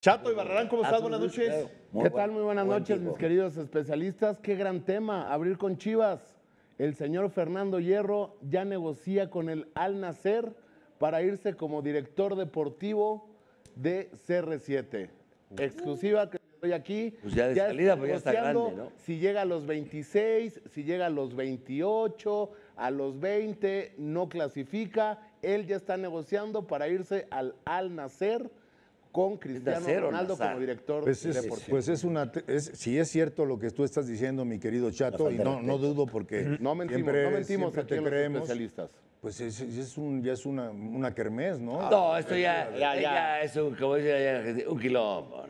Chato y Barrarán, ¿cómo estás? Buenas noches. ¿Qué tal? Muy buenas noches, mis queridos especialistas. Qué gran tema, abrir con Chivas. El señor Fernando Hierro ya negocia con el Al Nacer para irse como director deportivo de CR7. Exclusiva que estoy aquí. Pues ya de salida, pues ya está grande, ¿no? Si llega a los 26, si llega a los 28, a los 20, no clasifica. Él ya está negociando para irse al Al Nacer con Cristiano Ronaldo como director pues es, deportivo. Pues es una, si es cierto lo que tú estás diciendo, mi querido Chato, y no, no dudo porque no mentimos, no mentimos te creemos. especialistas. Pues es, un, ya es una, una kermés, ¿no? Ah, no, esto eh, ya, ya, es un, como un quilombo,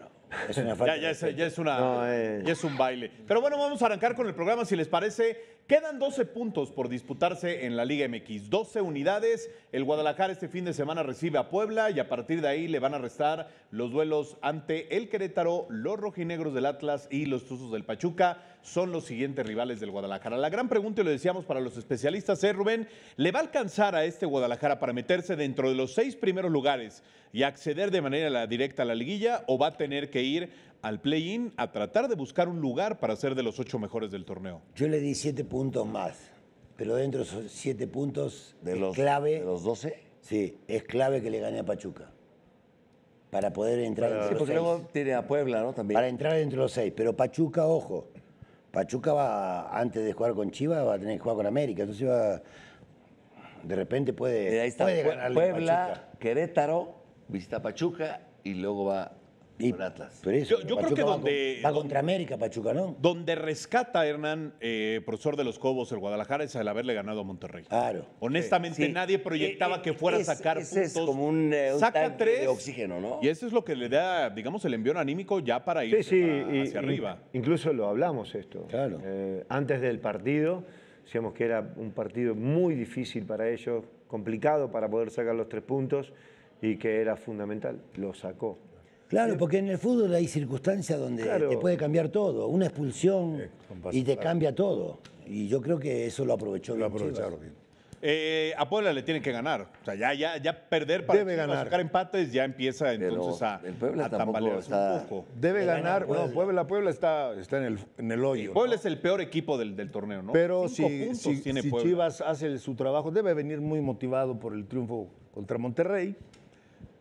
Es una ya, ya, es, una, eh. ya, es un baile. Pero bueno, vamos a arrancar con el programa, si les parece. Quedan 12 puntos por disputarse en la Liga MX, 12 unidades. El Guadalajara este fin de semana recibe a Puebla y a partir de ahí le van a restar los duelos ante el Querétaro, los rojinegros del Atlas y los Tuzos del Pachuca. Son los siguientes rivales del Guadalajara. La gran pregunta, y lo decíamos para los especialistas, ¿eh, Rubén? ¿Le va a alcanzar a este Guadalajara para meterse dentro de los seis primeros lugares y acceder de manera directa a la liguilla o va a tener que ir al play-in a tratar de buscar un lugar para ser de los ocho mejores del torneo. Yo le di siete puntos más, pero dentro de esos siete puntos de los, clave. ¿De los doce? Sí, es clave que le gane a Pachuca. Para poder entrar seis. sí, porque luego tiene a Puebla, ¿no? También. Para entrar dentro de los seis. Pero Pachuca, ojo. Pachuca va, antes de jugar con Chivas, va a tener que jugar con América. Entonces va. De repente puede. Puebla, Querétaro, visita Pachuca y luego va pero yo, creo que donde. va, contra América, Pachuca, ¿no? Donde rescata Hernán, eh, profesor de los Cobos, el Guadalajara, es al haberle ganado a Monterrey. Claro. Honestamente, nadie proyectaba eh, eh, que fuera a sacar puntos. como un, Saca tres, de oxígeno, ¿no? Y eso es lo que le da, digamos, el envión anímico ya para ir hacia arriba. Incluso lo hablamos esto. Claro. antes del partido, decíamos que era un partido muy difícil para ellos, complicado para poder sacar los tres puntos y que era fundamental. Lo sacó. Claro, porque en el fútbol hay circunstancias donde te puede cambiar todo. Una expulsión y te cambia todo. Y yo creo que eso lo aprovechó bien. aprovecharon eh, a Puebla le tienen que ganar. O sea, ya, ya, ya perder para, sacar empates ya empieza entonces a, Debe ganar. Puebla. No, Puebla, está, está en, el, hoyo. Puebla es el peor equipo del, torneo, ¿no? Pero si, si, si Chivas hace su trabajo, debe venir muy motivado por el triunfo contra Monterrey.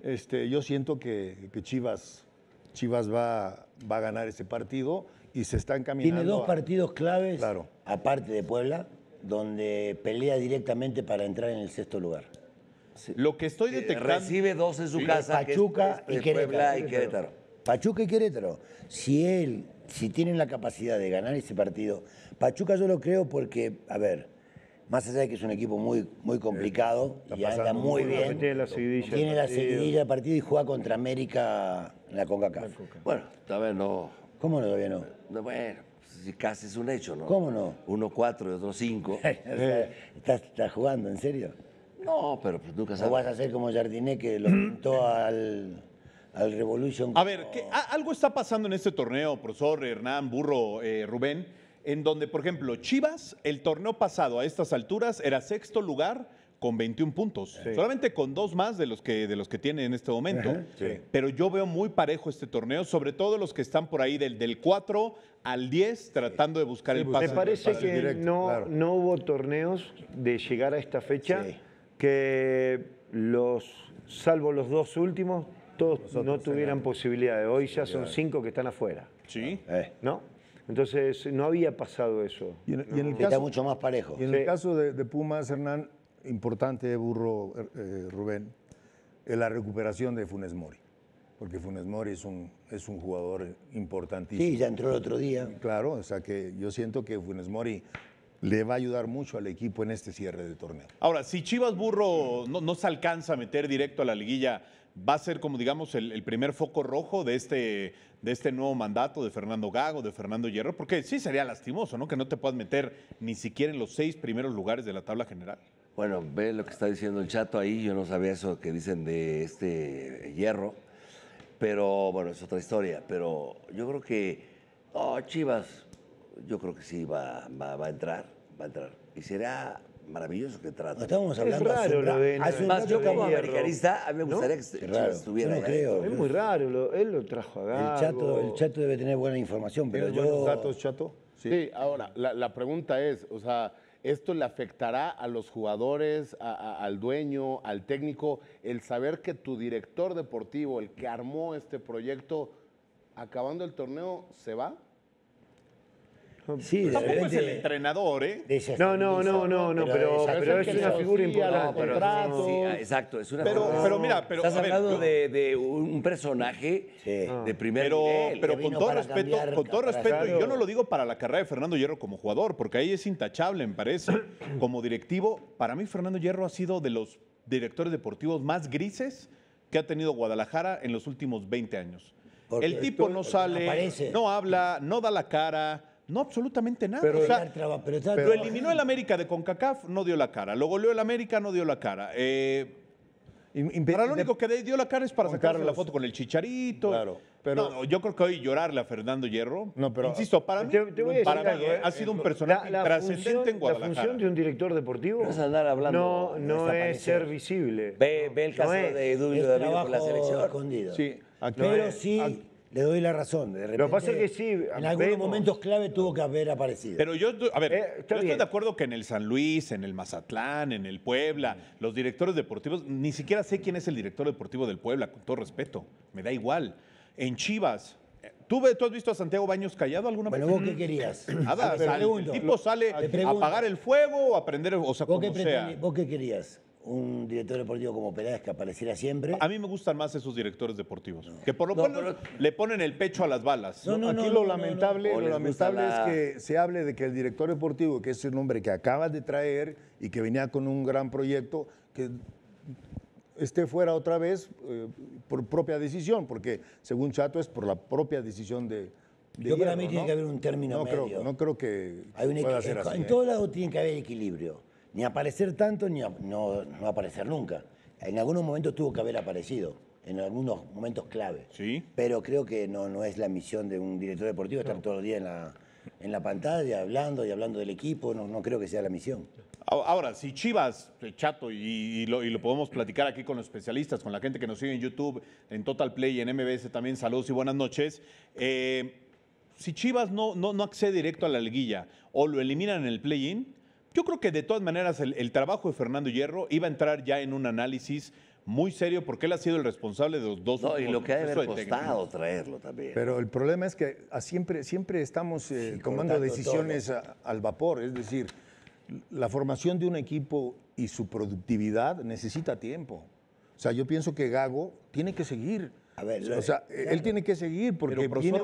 Este, yo siento que, Chivas, Chivas va, va, a ganar ese partido y se están caminando... Tiene dos partidos claves, aparte de Puebla, donde pelea directamente para entrar en el sexto lugar. Lo que estoy eh, detectando. Recibe dos en su casa. Pachuca este, y, Querétaro. y Querétaro. Pachuca y Querétaro. Si él, si tienen la capacidad de ganar ese partido. Pachuca yo lo creo porque, a ver, más allá de que es un equipo muy, muy eh, complicado y anda muy, bien, tiene la seguidilla, tiene de partido y juega contra América en la CONCACAF. Bueno, todavía no. ¿Cómo no todavía no? bueno, pues, casi es un hecho, ¿no? ¿Cómo no? Uno cuatro y otro cinco. ¿Estás, jugando, en serio? No, pero pues, nunca sabes. ¿O vas a hacer como Jardiné que lo pintó al al Revolution. A ver, algo está pasando en este torneo, profesor Hernán, Burro, eh, Rubén, en donde, por ejemplo, Chivas, el torneo pasado a estas alturas era sexto lugar con 21 puntos, solamente con dos más de los que, de los que tiene en este momento. Pero yo veo muy parejo este torneo, sobre todo los que están por ahí del, del 4 al 10 tratando de buscar el pase. Me parece que no, no hubo torneos de llegar a esta fecha que los, salvo los dos últimos, todos no tuvieran posibilidades. Hoy ya son cinco que están afuera. Sí. ¿No? Entonces no había pasado eso. Y en, el caso, Está mucho más parejo. Y en el caso de, Pumas, Hernán, importante, Burro, er, eh, Rubén, en la recuperación de Funes Mori. Porque Funes Mori es un, es un jugador importantísimo. Sí, ya entró el otro día. Claro, o sea que yo siento que Funes Mori le va a ayudar mucho al equipo en este cierre de torneo. Ahora, si Chivas Burro no se alcanza a meter directo a la liguilla va a ser como digamos el, primer foco rojo de este, de este nuevo mandato de Fernando Gago, de Fernando Hierro, porque sí sería lastimoso, ¿no? Que no te puedas meter ni siquiera en los seis primeros lugares de la tabla general. Bueno, ve lo que está diciendo el chato ahí, yo no sabía eso que dicen de este Hierro, pero bueno, es otra historia, pero yo creo que, oh, Chivas, yo creo que sí va, va a entrar, va a entrar. Y será maravilloso que trata. No, estábamos hablando es de hace un Yo como americanista, a mí me gustaría que estuviera Es muy raro, él lo trajo acá. El chato, el chato debe tener buena información, pero yo... datos, chato? Sí, ahora, la, la, pregunta es, o sea, ¿esto le afectará a los jugadores, al dueño, al técnico, el saber que tu director deportivo, el que armó este proyecto, acabando el torneo, se va? Sí, Tampoco es el entrenador, ¿eh? No, no, no, no, no, pero, pero es una figura importante. Ah, exacto, es una Pero- pero mira, pero, Estás hablando de, un personaje de ah. primer Pero, pero con todo respeto, con todo respeto, y yo no lo digo para la carrera de Fernando Hierro como jugador, porque ahí es intachable, me parece. Como directivo, para mí Fernando Hierro ha sido de los directores deportivos más grises que ha tenido Guadalajara en los últimos 20 años. el tipo no sale, no habla, no da la cara, no, absolutamente nada. lo eliminó el América de CONCACAF, no dio la cara. Lo goleó el América, no dio la cara. Eh, para lo único que dio la cara es para sacarle la foto con el chicharito. Pero, yo creo que hoy llorarle a Fernando Hierro. No, pero. Insisto, para mí, eh. ha sido un personaje trascendente en Guadalajara. La función de un director deportivo. No es No, es ser visible. Ve, el caso de Dudio David por la selección. Sí. pero sí le doy la razón. De repente, Lo pasa que sí. En algunos momentos clave tuvo que haber aparecido. Pero yo, a ver, eh, estoy de acuerdo que en el San Luis, en el Mazatlán, en el Puebla, mm. los directores deportivos, ni siquiera sé quién es el director deportivo del Puebla, con todo respeto. Me da igual. En Chivas, eh, ¿Tú, ¿Tú, has visto a Santiago Baños callado alguna vez? Bueno, ¿vos qué querías? Nada, sale, el tipo sale a apagar el fuego o a prender, o sea, ¿Vos qué querías? un director deportivo como Peláez que apareciera siempre. A mí me gustan más esos directores deportivos, que por lo menos le ponen el pecho a las balas. Aquí lo lamentable, lo lamentable es que se hable de que el director deportivo, que es un hombre que acabas de traer y que venía con un gran proyecto, que esté fuera otra vez eh, por propia decisión, porque según Chato es por la propia decisión de, yo para mí tiene que haber un término no Creo, no creo que. Hay un pueda en todos ¿eh? todo tiene que haber equilibrio ni aparecer tanto ni no, aparecer nunca. En algunos momentos tuvo que haber aparecido, en algunos momentos clave. Sí. Pero creo que no, no es la misión de un director deportivo estar todo el día en la, en la pantalla hablando y hablando del equipo. No, no creo que sea la misión. Ahora, si Chivas, eh, chato, y, lo, podemos platicar aquí con los especialistas, con la gente que nos sigue en YouTube, en Total Play y en MBS también, saludos y buenas noches. Eh, si Chivas no, no, no accede directo a la liguilla o lo eliminan en el play-in, yo creo que de todas maneras el, trabajo de Fernando Hierro iba a entrar ya en un análisis muy serio porque él ha sido el responsable de los dos. No, y lo que ha de costado traerlo también. Pero el problema es que siempre, siempre estamos eh, tomando decisiones al vapor, es decir, la formación de un equipo y su productividad necesita tiempo. O sea, yo pienso que Gago tiene que seguir o sea, él tiene que seguir porque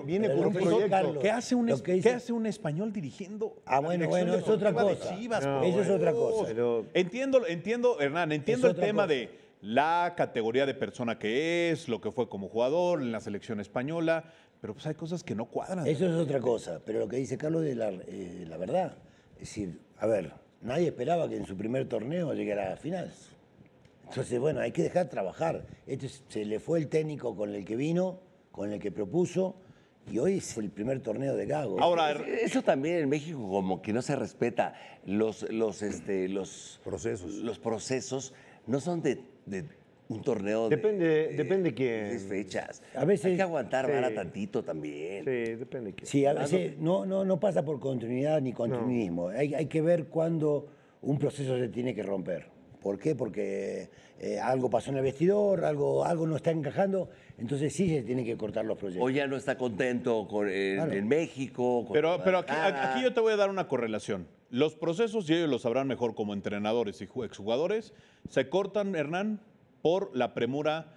viene, un proyecto. ¿Qué, hace un, hace un español dirigiendo? Ah, bueno, bueno, es otra cosa. eso es otra cosa. Entiendo, Hernán, entiendo el tema de la categoría de persona que es, lo que fue como jugador en la selección española, pero pues hay cosas que no cuadran. Eso es otra cosa, pero lo que dice Carlos de la, eh, verdad. Es decir, a ver, nadie esperaba que en su primer torneo llegara a la final. Entonces, bueno, hay que dejar trabajar. Este se le fue el técnico con el que vino, con el que propuso, y hoy es el primer torneo de Gago. Ahora, eso también en México como que no se respeta los, los, este, los procesos. Los procesos no son de, un torneo depende, depende fechas. A veces, Hay que aguantar para tantito también. Sí, depende quién. Sí, a veces no, no, no pasa por continuidad ni continuismo. Hay, hay que ver cuándo un proceso se tiene que romper. ¿Por qué? Porque eh, algo pasó en el vestidor, algo, algo no está encajando, entonces sí se tienen que cortar los proyectos. O ya no está contento con, eh, en México. pero pero aquí, aquí, yo te voy a dar una correlación. Los procesos, y ellos lo sabrán mejor como entrenadores y exjugadores, se cortan, Hernán, por la premura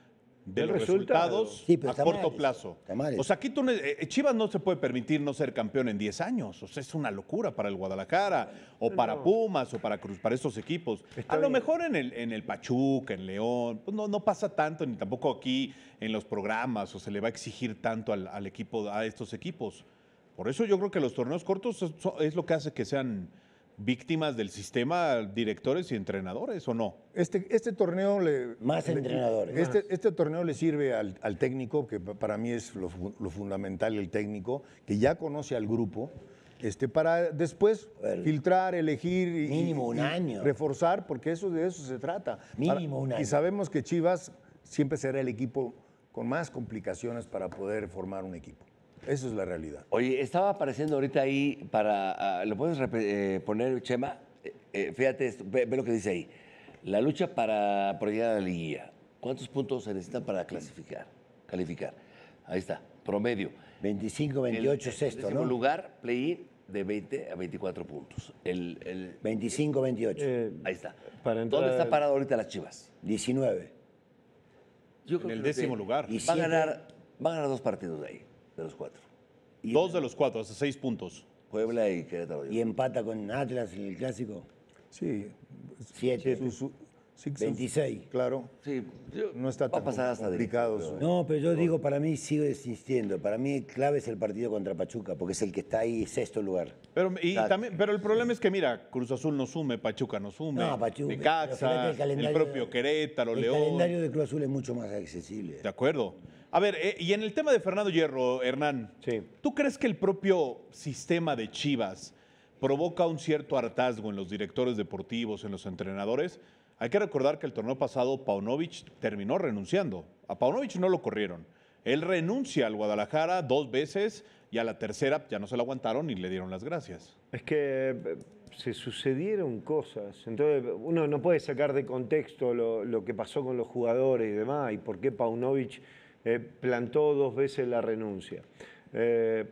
de los resultados a corto plazo. O sea, aquí tú, eh, eh, Chivas no se puede permitir no ser campeón en 10 años. O sea, es una locura para el Guadalajara, o para Pumas, o para Cruz, para estos equipos. a lo mejor en el, en el Pachuca, en León, pues no, pasa tanto, ni tampoco aquí en los programas, o se le va a exigir tanto al, equipo, a estos equipos. Por eso yo creo que los torneos cortos es lo que hace que sean víctimas del sistema directores y entrenadores, ¿o no? Este, este torneo le... Más entrenadores. Este, este, torneo le sirve al, técnico, que para mí es lo, fundamental, el técnico, que ya conoce al grupo, este, para después filtrar, elegir y, un año. reforzar, porque eso de eso se trata. Mínimo un año. Y sabemos que Chivas siempre será el equipo con más complicaciones para poder formar un equipo. Eso es la realidad. Oye, estaba apareciendo ahorita ahí para. Ah, ¿Lo puedes eh, poner, Chema? Eh, eh, fíjate, ve, lo que dice ahí. La lucha para proyectar la liguilla. ¿Cuántos puntos se necesitan para clasificar? Calificar. Ahí está, promedio. 25, 28, sexto, el ¿no? lugar, play de 20 a 24 puntos. El, 25, 28. ahí está. ¿Dónde está parado ahorita las Chivas? 19. Yo en el décimo lugar. Y va, a ganar, va a ganar dos partidos de ahí. De los cuatro. Dos de los cuatro, hasta seis puntos. Puebla y Querétaro. Y empata con Atlas en el clásico. Sí. Siete. Su- Claro. Sí, No está tan complicado. No, pero yo digo, para mí sigo insistiendo. Para mí clave es el partido contra Pachuca, porque es el que está ahí sexto lugar. Pero, pero el problema es que, mira, Cruz Azul no sume, Pachuca no sume, No, Pachuca, el propio Querétaro, León. el calendario de Cruz Azul es mucho más accesible. De acuerdo. A ver, eh, y en el tema de Fernando Hierro, Hernán, sí. ¿tú crees que el propio sistema de Chivas provoca un cierto hartazgo en los directores deportivos, en los entrenadores? Hay que recordar que el torneo pasado Paunovic terminó renunciando. A Paunovic no lo corrieron. Él renuncia al Guadalajara dos veces y a la tercera ya no se lo aguantaron y le dieron las gracias. Es que eh, se sucedieron cosas, entonces uno no puede sacar de contexto lo que pasó con los jugadores y demás y por qué Paunovic eh, plantó dos veces la renuncia. Eh,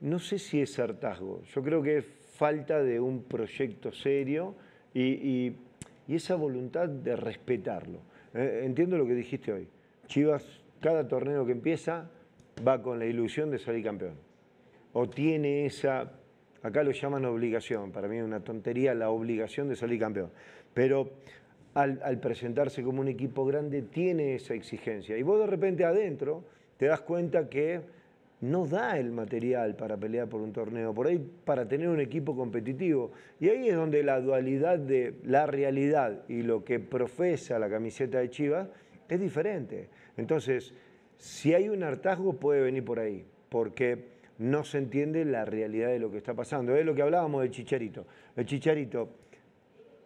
no sé si es hartazgo, yo creo que es falta de un proyecto serio y, esa voluntad de respetarlo. Eh, entiendo lo que dijiste hoy. Chivas, cada torneo que empieza, va con la ilusión de salir campeón. O tiene esa, acá lo llaman obligación, para mí es una tontería la obligación de salir campeón. Pero al, presentarse como un equipo grande, tiene esa exigencia. Y vos de repente adentro te das cuenta que no da el material para pelear por un torneo, por ahí para tener un equipo competitivo. Y ahí es donde la dualidad de la realidad y lo que profesa la camiseta de Chivas es diferente. Entonces, si hay un hartazgo puede venir por ahí, porque no se entiende la realidad de lo que está pasando. Es lo que hablábamos del chicharito. El chicharito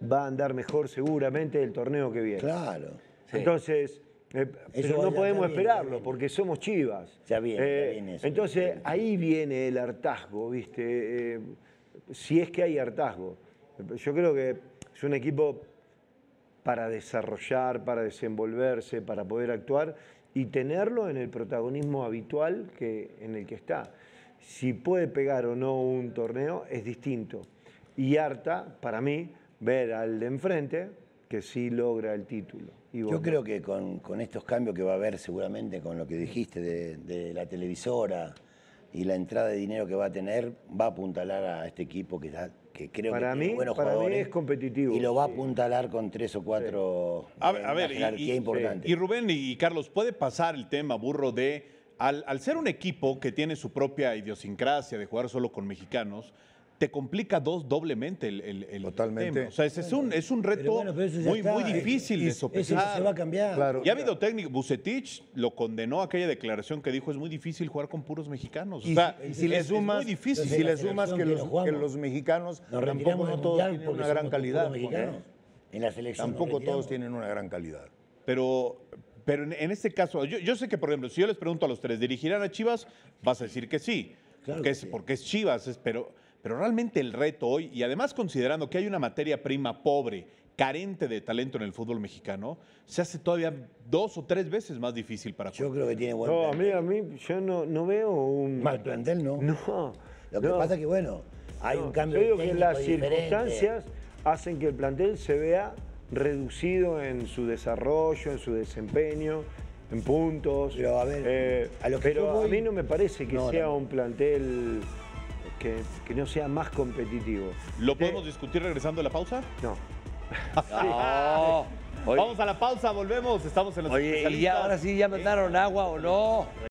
va a andar mejor seguramente el torneo que viene. Claro. Entonces, eh, pero no podemos esperarlo porque somos chivas. Ya viene, eh, eso, Entonces, ahí viene el hartazgo, ¿viste? Eh, si es que hay hartazgo. Yo creo que es un equipo para desarrollar, para desenvolverse, para poder actuar y tenerlo en el protagonismo habitual que, en el que está. Si puede pegar o no un torneo es distinto. Y harta, para mí, ver al de enfrente que sí logra el título. Yo creo que con, estos cambios que va a haber seguramente, con lo que dijiste de, la televisora y la entrada de dinero que va a tener, va a apuntalar a este equipo que, que creo que mí, tiene para Mí es competitivo. Y lo va a apuntalar con tres o cuatro a, ver, y, importante. Y Rubén y Carlos, ¿puede pasar el tema, burro, de al, al ser un equipo que tiene su propia idiosincrasia de jugar solo con mexicanos, te complica dos doblemente el, Totalmente. O sea, es, un, es un reto muy, muy difícil de Eso se va a cambiar. Claro, y ha habido técnico. Bucetich lo condenó a aquella declaración que dijo es muy difícil jugar con puros mexicanos. o sea, si le sumas, es muy difícil. Si le sumas que los, mexicanos tampoco todos tienen una gran calidad. En la selección. Tampoco todos tienen una gran calidad. Pero, pero en, este caso, yo, sé que, por ejemplo, si yo les pregunto a los tres, ¿dirigirán a Chivas? Vas a decir que sí. porque, que es, porque es Chivas, pero pero realmente el reto hoy, y además considerando que hay una materia prima pobre, carente de talento en el fútbol mexicano, se hace todavía dos o tres veces más difícil para Yo creo que tiene buen No, a mí, a mí, yo no, veo un... Mal plantel, no. No. Lo que pasa es que, bueno, hay un cambio Yo digo que las circunstancias hacen que el plantel se vea reducido en su desarrollo, en su desempeño, en puntos. Pero a ver, eh, a lo a mí no me parece que sea un plantel que, no sea más competitivo. ¿Lo podemos discutir regresando a la pausa? No. Vamos a la pausa, volvemos. Estamos en los Oye, Y ahora sí, ¿ya mandaron agua o no?